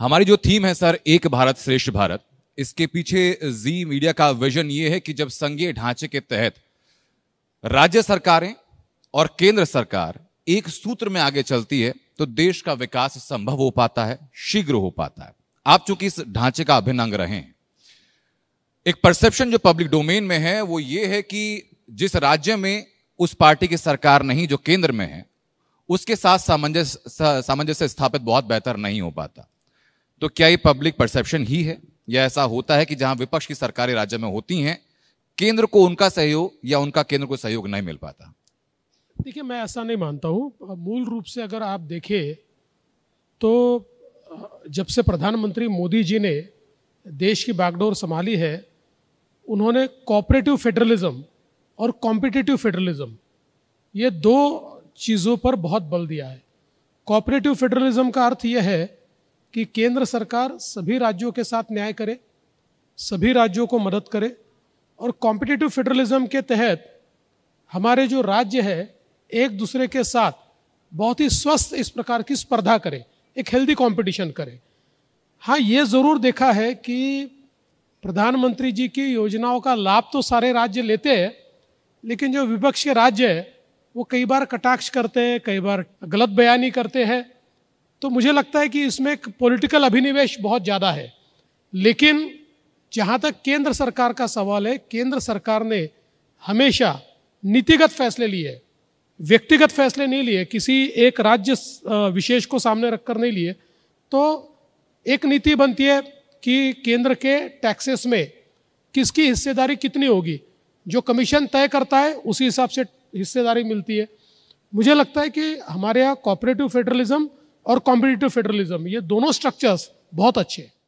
हमारी जो थीम है सर एक भारत श्रेष्ठ भारत इसके पीछे जी मीडिया का विजन ये है कि जब संघीय ढांचे के तहत राज्य सरकारें और केंद्र सरकार एक सूत्र में आगे चलती है तो देश का विकास संभव हो पाता है शीघ्र हो पाता है आप चूंकि इस ढांचे का अभिन्न अंग रहे हैं एक परसेप्शन जो पब्लिक डोमेन में है वो ये है कि जिस राज्य में उस पार्टी की सरकार नहीं जो केंद्र में है उसके साथ सामंजस्य सामंजस्य स्थापित बहुत बेहतर नहीं हो पाता तो क्या ये पब्लिक परसेप्शन ही है या ऐसा होता है कि जहां विपक्ष की सरकारें राज्य में होती हैं केंद्र को उनका सहयोग या उनका केंद्र को सहयोग नहीं मिल पाता देखिए मैं ऐसा नहीं मानता हूँ मूल रूप से अगर आप देखें तो जब से प्रधानमंत्री मोदी जी ने देश की बागडोर संभाली है उन्होंने कॉपरेटिव फेडरलिज्म और कॉम्पिटेटिव फेडरलिज्म ये दो चीज़ों पर बहुत बल दिया है कॉपरेटिव फेडरलिज्म का अर्थ यह है कि केंद्र सरकार सभी राज्यों के साथ न्याय करे सभी राज्यों को मदद करे और कॉम्पिटिटिव फेडरलिज्म के तहत हमारे जो राज्य है एक दूसरे के साथ बहुत ही स्वस्थ इस प्रकार की स्पर्धा करें एक हेल्दी कंपटीशन करें हाँ ये ज़रूर देखा है कि प्रधानमंत्री जी की योजनाओं का लाभ तो सारे राज्य लेते हैं लेकिन जो विपक्ष के राज्य है वो कई बार कटाक्ष करते हैं कई बार गलत बयानी करते हैं तो मुझे लगता है कि इसमें एक पॉलिटिकल अभिनिवेश बहुत ज़्यादा है लेकिन जहाँ तक केंद्र सरकार का सवाल है केंद्र सरकार ने हमेशा नीतिगत फैसले लिए व्यक्तिगत फैसले नहीं लिए किसी एक राज्य विशेष को सामने रखकर नहीं लिए तो एक नीति बनती है कि केंद्र के टैक्सेस में किसकी हिस्सेदारी कितनी होगी जो कमीशन तय करता है उसी हिसाब से हिस्सेदारी मिलती है मुझे लगता है कि हमारे यहाँ कॉपरेटिव फेडरलिज्म और कॉम्पिटिटिव फेडरलिज्म ये दोनों स्ट्रक्चर्स बहुत अच्छे हैं